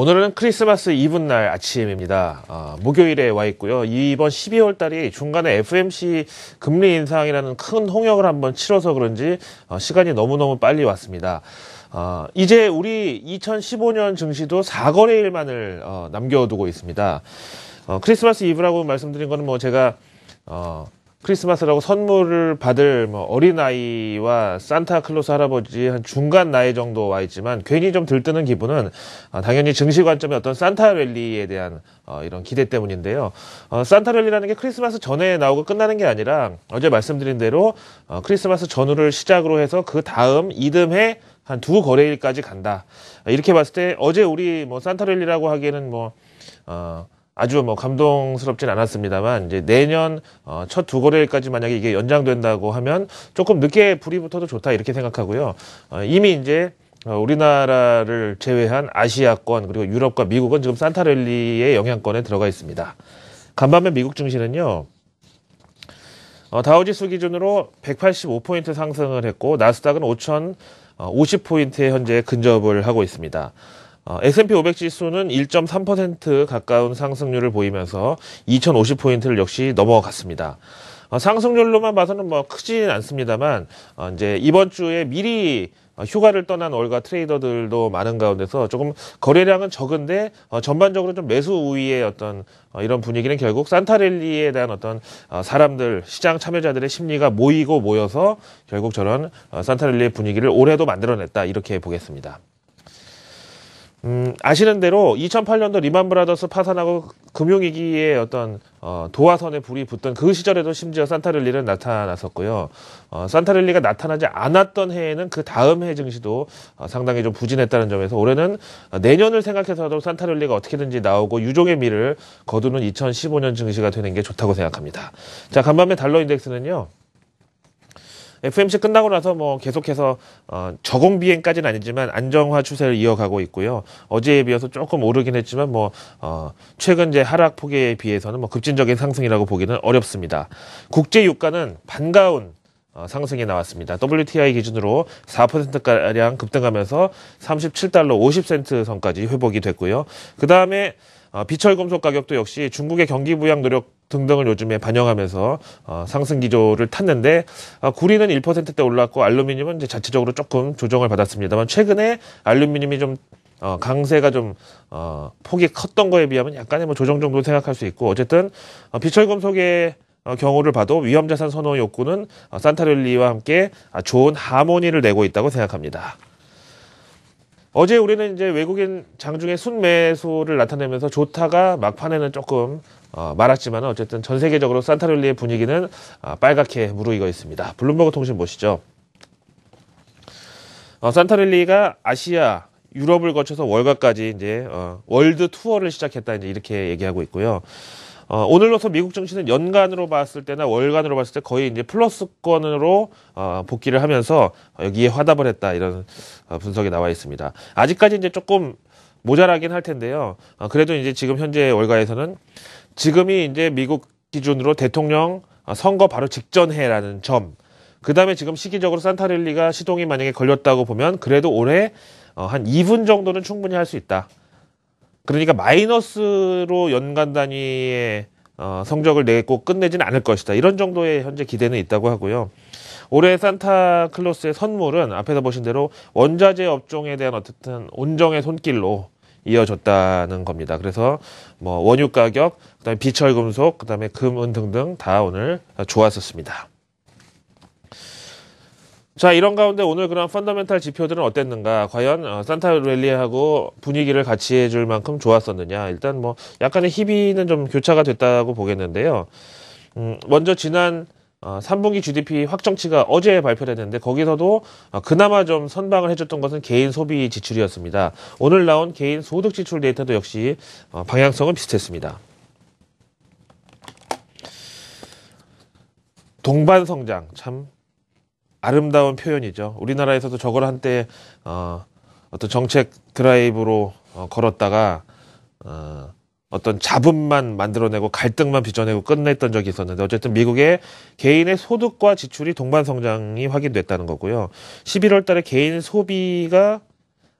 오늘은 크리스마스 이브날 아침입니다. 아, 목요일에 와 있고요. 이번 12월 달이 중간에 FMC 금리 인상이라는 큰 홍역을 한번 치러서 그런지 어, 시간이 너무너무 빨리 왔습니다. 어, 이제 우리 2015년 증시도 4거래일만을 어, 남겨두고 있습니다. 어, 크리스마스 이브라고 말씀드린 거는 뭐 제가 어, 크리스마스라고 선물을 받을 뭐 어린아이와 산타클로스 할아버지 한 중간 나이 정도 와 있지만 괜히 좀 들뜨는 기분은 아, 당연히 증시 관점의 어떤 산타랠리에 대한 어 이런 기대 때문인데요. 어 산타랠리라는 게 크리스마스 전에 나오고 끝나는 게 아니라 어제 말씀드린 대로 어 크리스마스 전후를 시작으로 해서 그 다음 이듬해 한 두 거래일까지 간다. 이렇게 봤을 때 어제 우리 뭐 산타랠리라고 하기에는 뭐 어, 아주 뭐 감동스럽진 않았습니다만 이제 내년 어, 첫 두 거래일까지 만약에 이게 연장된다고 하면 조금 늦게 불이 붙어도 좋다 이렇게 생각하고요. 어, 이미 이제 어, 우리나라를 제외한 아시아권 그리고 유럽과 미국은 지금 산타랠리의 영향권에 들어가 있습니다. 간밤에 미국 증시는요. 어, 다우지수 기준으로 185포인트 상승을 했고 나스닥은 5,050포인트에 현재 근접을 하고 있습니다. 어, S&P 500 지수는 1.3% 가까운 상승률을 보이면서 2050포인트를 역시 넘어갔습니다. 어, 상승률로만 봐서는 뭐 크진 않습니다만 어, 이제 이번 주에 미리 휴가를 떠난 월가 트레이더들도 많은 가운데서 조금 거래량은 적은데 전반적으로 좀 매수 우위의 어떤 이런 분위기는 결국 산타랠리에 대한 어떤 사람들 시장 참여자들의 심리가 모이고 모여서 결국 저런 산타랠리의 분위기를 올해도 만들어냈다 이렇게 보겠습니다. 음, 아시는 대로 2008년도 리만 브라더스 파산하고 금융위기에 어떤 어, 도화선에 불이 붙던 그 시절에도 심지어 산타렐리는 나타났었고요. 어, 산타렐리가 나타나지 않았던 해에는 그 다음 해 증시도 어, 상당히 좀 부진했다는 점에서 올해는 어, 내년을 생각해서라도 산타렐리가 어떻게든지 나오고 유종의 미를 거두는 2015년 증시가 되는 게 좋다고 생각합니다. 자, 간밤에 달러 인덱스는요. FMC 끝나고 나서 뭐 계속해서 어, 저공 비행까지는 아니지만 안정화 추세를 이어가고 있고요. 어제에 비해서 조금 오르긴 했지만 뭐 어, 최근 제 하락 폭에 비해서는 뭐 급진적인 상승이라고 보기는 어렵습니다. 국제 유가는 반가운 어, 상승이 나왔습니다. WTI 기준으로 4%가량 급등하면서 37달러 50센트 선까지 회복이 됐고요. 그 다음에 어, 비철 금속 가격도 역시 중국의 경기 부양 노력 등등을 요즘에 반영하면서 어, 상승 기조를 탔는데 어, 구리는 1%대 올랐고 알루미늄은 이제 자체적으로 조금 조정을 받았습니다만 최근에 알루미늄이 좀 어, 강세가 좀 어, 폭이 컸던 거에 비하면 약간의 뭐 조정 정도 생각할 수 있고 어쨌든 어, 비철금속의 어, 경우를 봐도 위험자산 선호 욕구는 어, 산타렐리와 함께 아, 좋은 하모니를 내고 있다고 생각합니다. 어제 우리는 이제 외국인 장중에 순매수를 나타내면서 좋다가 막판에는 조금 어, 말았지만 어쨌든 전 세계적으로 산타렐리의 분위기는 아, 빨갛게 무르익어 있습니다. 블룸버그 통신 보시죠. 어, 산타렐리가 아시아 유럽을 거쳐서 월가까지 이제 어, 월드 투어를 시작했다 이제 이렇게 얘기하고 있고요. 어, 오늘로서 미국 증시는 연간으로 봤을 때나 월간으로 봤을 때 거의 이제 플러스권으로 어, 복귀를 하면서 여기에 화답을 했다 이런 어, 분석이 나와 있습니다. 아직까지 이제 조금 모자라긴 할 텐데요. 어, 그래도 이제 지금 현재 월가에서는 지금이 이제 미국 기준으로 대통령 어, 선거 바로 직전해라는 점. 그 다음에 지금 시기적으로 산타릴리가 시동이 만약에 걸렸다고 보면 그래도 올해 어, 한 2분 정도는 충분히 할 수 있다. 그러니까 마이너스로 연간 단위의 어, 성적을 내고 끝내지는 않을 것이다. 이런 정도의 현재 기대는 있다고 하고요. 올해 산타클로스의 선물은 앞에서 보신 대로 원자재 업종에 대한 어쨌든 온정의 손길로 이어졌다는 겁니다. 그래서 뭐 원유 가격, 그다음에 비철 금속, 그다음에 금은 등등 다 오늘 좋았었습니다. 자 이런 가운데 오늘 그런 펀더멘탈 지표들은 어땠는가 과연 어, 산타랠리하고 분위기를 같이 해줄 만큼 좋았었느냐 일단 뭐 약간의 희비는 좀 교차가 됐다고 보겠는데요 음, 먼저 지난 어, 3분기 GDP 확정치가 어제 발표됐는데 거기서도 어, 그나마 좀 선방을 해줬던 것은 개인 소비 지출이었습니다 오늘 나온 개인 소득 지출 데이터도 역시 어, 방향성은 비슷했습니다 동반 성장 참 아름다운 표현이죠. 우리나라에서도 저걸 한때 어, 어떤 정책 드라이브로 어, 걸었다가 어, 어떤 잡음만 만들어내고 갈등만 빚어내고 끝냈던 적이 있었는데 어쨌든 미국의 개인의 소득과 지출이 동반 성장이 확인됐다는 거고요. 11월 달에 개인 소비가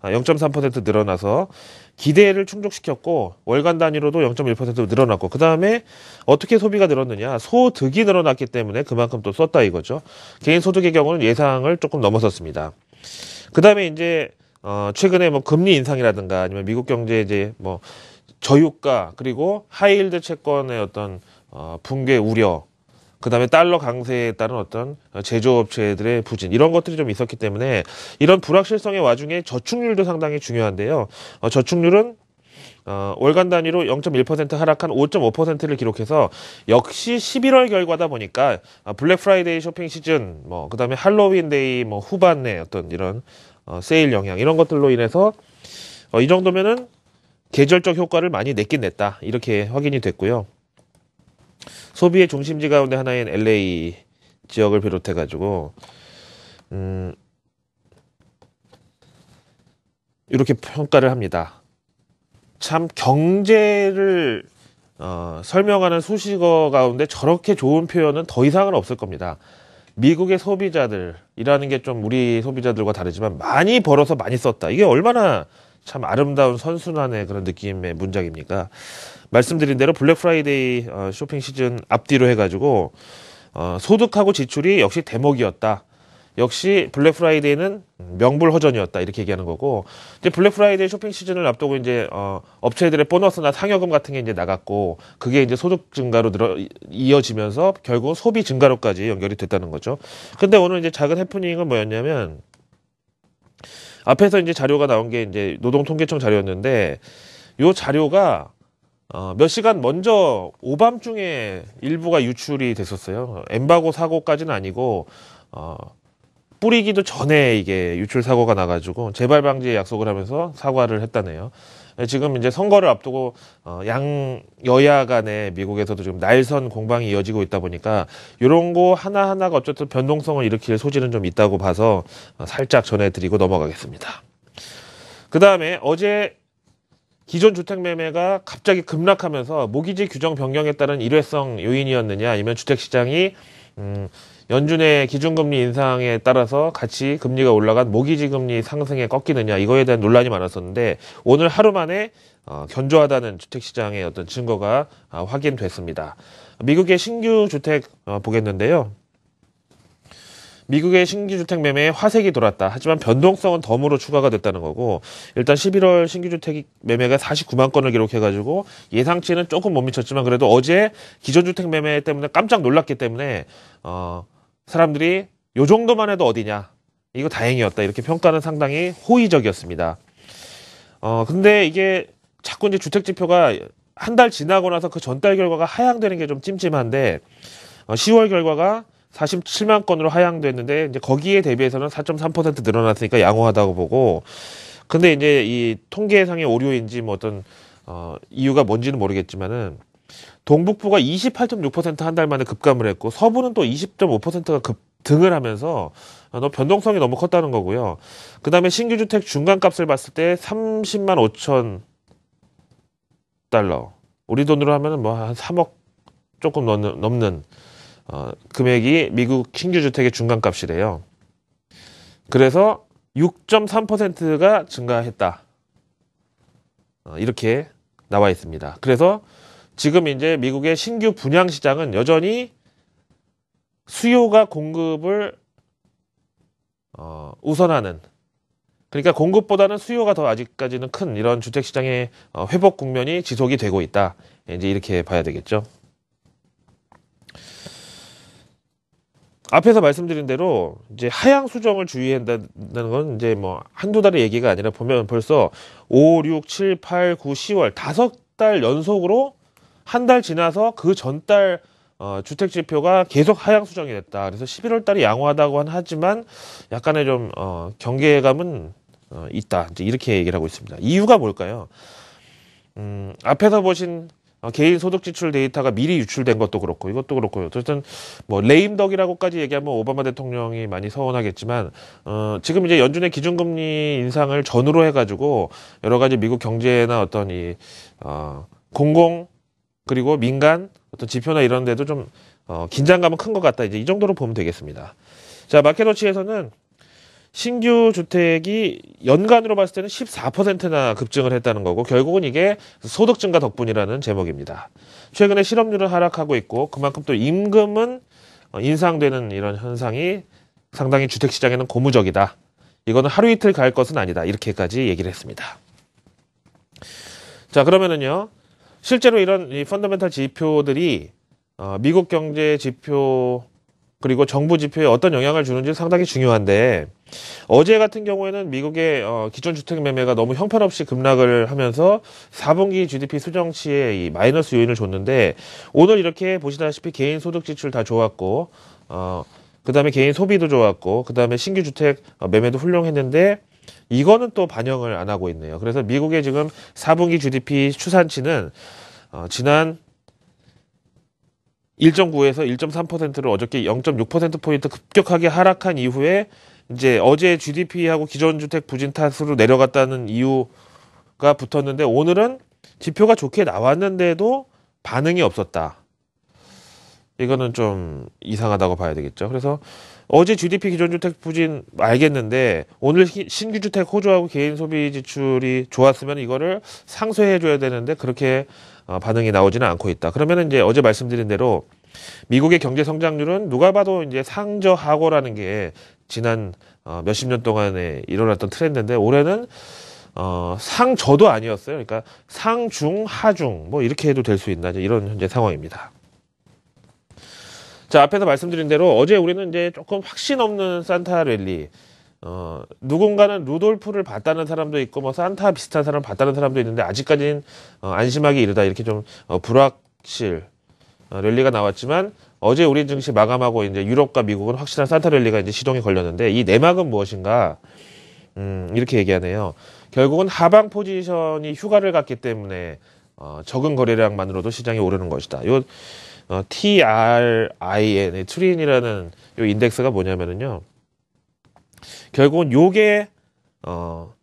0.3% 아, 늘어나서 기대를 충족시켰고 월간 단위로도 0.1% 늘어났고 그 다음에 어떻게 소비가 늘었느냐 소득이 늘어났기 때문에 그만큼 또 썼다 이거죠 개인 소득의 경우는 예상을 조금 넘어섰습니다 그 다음에 이제 어 최근에 뭐 금리 인상이라든가 아니면 미국 경제 이제 뭐 저유가 그리고 하이힐드 채권의 어떤 어 붕괴 우려 그 다음에 달러 강세에 따른 어떤 제조업체들의 부진 이런 것들이 좀 있었기 때문에 이런 불확실성의 와중에 저축률도 상당히 중요한데요. 어, 저축률은 어, 월간 단위로 0.1% 하락한 5.5%를 기록해서 역시 11월 결과다 보니까 아, 블랙 프라이데이 쇼핑 시즌, 뭐, 그 다음에 할로윈 데이 뭐 후반에 어떤 이런 어, 세일 영향 이런 것들로 인해서 어, 이 정도면은 계절적 효과를 많이 냈긴 냈다. 이렇게 확인이 됐고요. 소비의 중심지 가운데 하나인 LA 지역을 비롯해 가지고 음 이렇게 평가를 합니다. 참 경제를 어, 설명하는 수식어 가운데 저렇게 좋은 표현은 더 이상은 없을 겁니다. 미국의 소비자들이라는 게 좀 우리 소비자들과 다르지만 많이 벌어서 많이 썼다. 이게 얼마나 참 아름다운 선순환의 그런 느낌의 문장입니까 말씀드린 대로 블랙 프라이데이 어, 쇼핑 시즌 앞뒤로 해가지고 어, 소득하고 지출이 역시 대목이었다. 역시 블랙 프라이데이는 명불허전이었다 이렇게 얘기하는 거고 이제 블랙 프라이데이 쇼핑 시즌을 앞두고 이제 어, 업체들의 보너스나 상여금 같은 게 이제 나갔고 그게 이제 소득 증가로 늘어 이어지면서 결국 소비 증가로까지 연결이 됐다는 거죠. 근데 오늘 이제 작은 해프닝은 뭐였냐면 앞에서 이제 자료가 나온 게 이제 노동통계청 자료였는데 요 자료가 어, 몇 시간 먼저 오밤중에 일부가 유출이 됐었어요. 엠바고 사고까지는 아니고 어, 뿌리기도 전에 이게 유출 사고가 나가지고 재발 방지 약속을 하면서 사과를 했다네요. 네, 지금 이제 선거를 앞두고 어, 양 여야 간에 미국에서도 지금 날선 공방이 이어지고 있다 보니까 이런 거 하나 하나가 어쨌든 변동성을 일으킬 소지는 좀 있다고 봐서 어, 살짝 전해드리고 넘어가겠습니다. 그 다음에 어제 기존 주택 매매가 갑자기 급락하면서 모기지 규정 변경에 따른 일회성 요인이었느냐 아니면 주택 시장이 음, 연준의 기준금리 인상에 따라서 같이 금리가 올라간 모기지 금리 상승에 꺾이느냐 이거에 대한 논란이 많았었는데 오늘 하루 만에 어, 견조하다는 주택시장의 어떤 증거가 어, 확인됐습니다. 미국의 신규 주택 어, 보겠는데요. 미국의 신규 주택 매매에 화색이 돌았다. 하지만 변동성은 덤으로 추가가 됐다는 거고 일단 11월 신규 주택 매매가 49만 건을 기록해가지고 예상치는 조금 못 미쳤지만 그래도 어제 기존 주택 매매 때문에 깜짝 놀랐기 때문에 어 사람들이 요 정도만 해도 어디냐. 이거 다행이었다. 이렇게 평가는 상당히 호의적이었습니다. 어, 근데 이게 자꾸 이제 주택 지표가 한 달 지나고 나서 그 전달 결과가 하향되는 게 좀 찜찜한데, 어, 10월 결과가 47만 건으로 하향됐는데, 이제 거기에 대비해서는 4.3% 늘어났으니까 양호하다고 보고, 근데 이제 이 통계상의 오류인지 뭐 어떤, 어, 이유가 뭔지는 모르겠지만은, 동북부가 28.6%한 달 만에 급감을 했고 서부는 또 20.5%가 급 등을 하면서 어, 변동성이 너무 컸다는 거고요. 그 다음에 신규 주택 중간 값을 봤을 때 30만 5천 달러. 우리 돈으로 하면 뭐 한 3억 조금 넘는, 넘는 어, 금액이 미국 신규 주택의 중간 값이래요. 그래서 6.3%가 증가했다. 어, 이렇게 나와 있습니다. 그래서 지금 이제 미국의 신규 분양 시장은 여전히 수요가 공급을 어, 우선하는 그러니까 공급보다는 수요가 더 아직까지는 큰 이런 주택 시장의 어, 회복 국면이 지속이 되고 있다. 이제 이렇게 봐야 되겠죠. 앞에서 말씀드린 대로 이제 하향 수정을 주의한다는 건 이제 뭐 한두 달의 얘기가 아니라 보면 벌써 5, 6, 7, 8, 9, 10월 다섯 달 연속으로 한달 지나서 그 전달 어, 주택 지표가 계속 하향 수정이 됐다. 그래서 11월 달이 양호하다고는 하지만 약간의 좀 어, 경계감은 어, 있다. 이제 이렇게 얘기를 하고 있습니다. 이유가 뭘까요? 음, 앞에서 보신 어, 개인 소득 지출 데이터가 미리 유출된 것도 그렇고 이것도 그렇고요. 어쨌든 뭐 레임덕이라고까지 얘기하면 오바마 대통령이 많이 서운하겠지만 어, 지금 이제 연준의 기준금리 인상을 전후로 해가지고 여러 가지 미국 경제나 어떤 이 어, 공공 그리고 민간 어떤 지표나 이런 데도 좀 어, 긴장감은 큰 것 같다. 이제 이 정도로 보면 되겠습니다. 자, 마켓워치에서는 신규 주택이 연간으로 봤을 때는 14%나 급증을 했다는 거고 결국은 이게 소득 증가 덕분이라는 제목입니다. 최근에 실업률은 하락하고 있고 그만큼 또 임금은 어, 인상되는 이런 현상이 상당히 주택 시장에는 고무적이다. 이거는 하루 이틀 갈 것은 아니다. 이렇게까지 얘기를 했습니다. 자, 그러면은요. 실제로 이런 이 펀더멘탈 지표들이 어, 미국 경제 지표 그리고 정부 지표에 어떤 영향을 주는지 상당히 중요한데 어제 같은 경우에는 미국의 어, 기존 주택 매매가 너무 형편없이 급락을 하면서 4분기 GDP 수정치에 이 마이너스 요인을 줬는데 오늘 이렇게 보시다시피 개인 소득 지출 다 좋았고 어, 그다음에 개인 소비도 좋았고 그다음에 신규 주택 어, 매매도 훌륭했는데 이거는 또 반영을 안 하고 있네요. 그래서 미국의 지금 4분기 GDP 추산치는 어, 지난 1.9에서 1.3%를 어저께 0.6%포인트 급격하게 하락한 이후에 이제 어제 GDP하고 기존주택 부진 탓으로 내려갔다는 이유가 붙었는데 오늘은 지표가 좋게 나왔는데도 반응이 없었다. 이거는 좀 이상하다고 봐야 되겠죠. 그래서 어제 GDP 기존주택 부진 알겠는데 오늘 신규 주택 호조하고 개인 소비 지출이 좋았으면 이거를 상쇄해 줘야 되는데 그렇게 어, 반응이 나오지는 않고 있다. 그러면 이제 어제 말씀드린 대로 미국의 경제 성장률은 누가 봐도 이제 상저하고라는 게 지난 어, 몇십 년 동안에 일어났던 트렌드인데 올해는 어, 상저도 아니었어요. 그러니까 상중 하중 뭐 이렇게 해도 될 수 있나 이런 현재 상황입니다. 자, 앞에서 말씀드린 대로 어제 우리는 이제 조금 확신 없는 산타 랠리, 어, 누군가는 루돌프를 봤다는 사람도 있고, 뭐, 산타 비슷한 사람 봤다는 사람도 있는데, 아직까지는 어, 안심하기 이르다. 이렇게 좀, 어, 불확실, 어, 랠리가 나왔지만, 어제 우리 증시 마감하고, 이제 유럽과 미국은 확실한 산타 랠리가 이제 시동이 걸렸는데, 이 내막은 무엇인가, 음, 이렇게 얘기하네요. 결국은 하방 포지션이 휴가를 갔기 때문에, 어, 적은 거래량만으로도 시장이 오르는 것이다. 요, 어, TRIN, 네, 트린이라는 요 인덱스가 뭐냐면은요. 결국은 요게 어,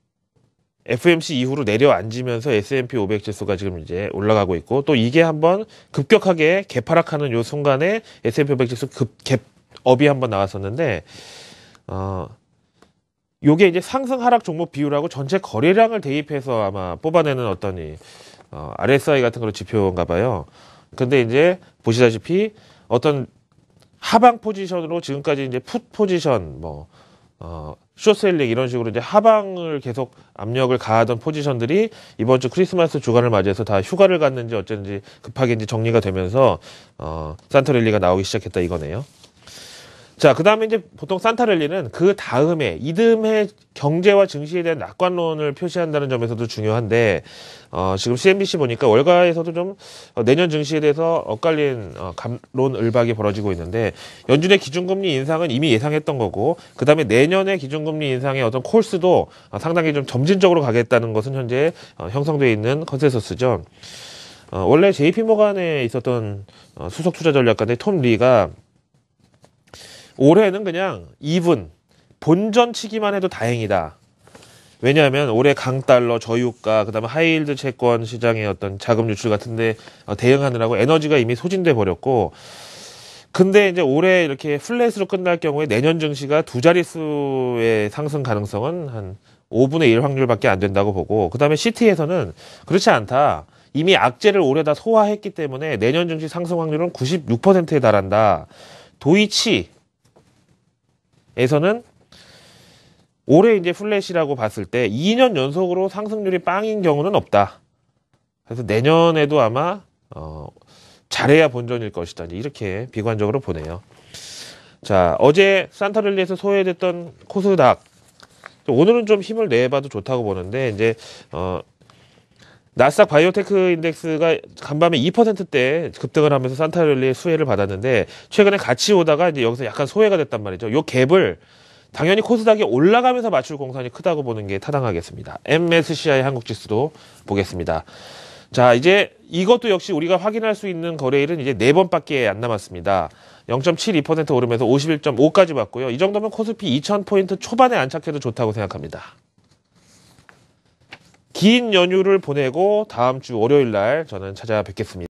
FMC 이후로 내려앉으면서 S&P 500 지수가 지금 이제 올라가고 있고 또 이게 한번 급격하게 개파락하는 요 순간에 S&P 500 지수 급 갭업이 한번 나왔었는데 어 요게 이제 상승 하락 종목 비율하고 전체 거래량을 대입해서 아마 뽑아내는 어떤 이 어, RSI 같은 걸로 지표인가 봐요. 근데 이제 보시다시피 어떤 하방 포지션으로 지금까지 이제 풋 포지션 뭐 어, 쇼트셀릭 이런 식으로 이제 하방을 계속 압력을 가하던 포지션들이 이번 주 크리스마스 주간을 맞이해서 다 휴가를 갔는지 어쨌는지 급하게 이제 정리가 되면서 어, 산토릴리가 나오기 시작했다 이거네요. 자, 그 다음에 이제 보통 산타랠리는그 다음에 이듬해 경제와 증시에 대한 낙관론을 표시한다는 점에서도 중요한데, 어, 지금 CNBC 보니까 월가에서도 좀 어, 내년 증시에 대해서 엇갈린 어, 감론 을박이 벌어지고 있는데, 연준의 기준금리 인상은 이미 예상했던 거고, 그 다음에 내년의 기준금리 인상의 어떤 콜스도 어, 상당히 좀 점진적으로 가겠다는 것은 현재 어, 형성돼 있는 컨센서스죠. 어, 원래 JP 모간에 있었던 어, 수석 투자 전략가인데 톰 리가 올해는 그냥 2분 본전 치기만 해도 다행이다. 왜냐하면 올해 강달러, 저유가, 그다음에 하이힐드 채권 시장의 어떤 자금 유출 같은데 어, 대응하느라고 에너지가 이미 소진돼 버렸고, 근데 이제 올해 이렇게 플랫으로 끝날 경우에 내년 증시가 두 자릿수의 상승 가능성은 한 5분의 1 확률밖에 안 된다고 보고, 그다음에 시티에서는 그렇지 않다. 이미 악재를 올해 다 소화했기 때문에 내년 증시 상승 확률은 96%에 달한다. 도이치 에서는 올해 이제 플랫이라고 봤을 때 2년 연속으로 상승률이 빵인 경우는 없다. 그래서 내년에도 아마 어, 잘해야 본전일 것이다. 이렇게 비관적으로 보네요. 자, 어제 산타랠리에서 소외됐던 코스닥. 오늘은 좀 힘을 내봐도 좋다고 보는데 이제 어, 나스닥 바이오테크 인덱스가 간밤에 2%대 급등을 하면서 산타랠리의 수혜를 받았는데 최근에 같이 오다가 이제 여기서 약간 소외가 됐단 말이죠. 요 갭을 당연히 코스닥이 올라가면서 맞출 공산이 크다고 보는 게 타당하겠습니다. MSCI 한국 지수도 보겠습니다. 자, 이제 이것도 역시 우리가 확인할 수 있는 거래일은 이제 네 번밖에 안 남았습니다. 0.72% 오르면서 51.5까지 봤고요. 이 정도면 코스피 2000포인트 초반에 안착해도 좋다고 생각합니다. 긴 연휴를 보내고 다음 주 월요일 날 저는 찾아뵙겠습니다.